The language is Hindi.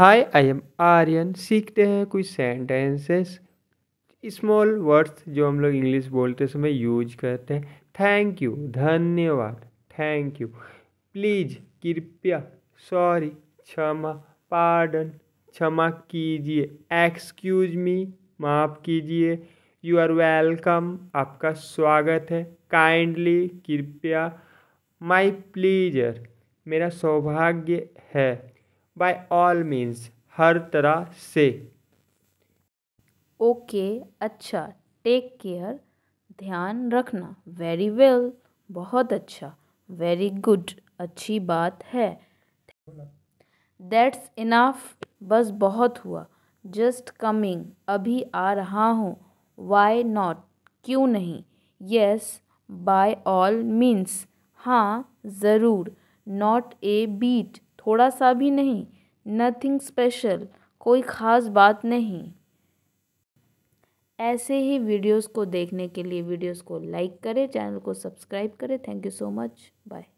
हाय आई एम आर्यन सीखते हैं कुछ सेंटेंसेस स्मॉल वर्ड्स जो हम लोग इंग्लिश बोलते समय यूज करते हैं थैंक यू धन्यवाद थैंक यू प्लीज कृपया सॉरी क्षमा पार्डन क्षमा कीजिए एक्सक्यूज मी माफ़ कीजिए यू आर वेलकम आपका स्वागत है काइंडली कृपया माई प्लीजर मेरा सौभाग्य है बाय ऑल मीन्स हर तरह से ओके अच्छा टेक केयर ध्यान रखना वेरी वेल well, बहुत अच्छा वेरी गुड अच्छी बात है दैट्स इनाफ बस बहुत हुआ जस्ट कमिंग अभी आ रहा हूँ वाई नॉट क्यों नहीं यस बाय ऑल मीन्स हाँ ज़रूर नॉट ए बीट थोड़ा सा भी नहीं नथिंग स्पेशल कोई ख़ास बात नहीं ऐसे ही वीडियोस को देखने के लिए वीडियोस को लाइक करें चैनल को सब्सक्राइब करें thank you so much bye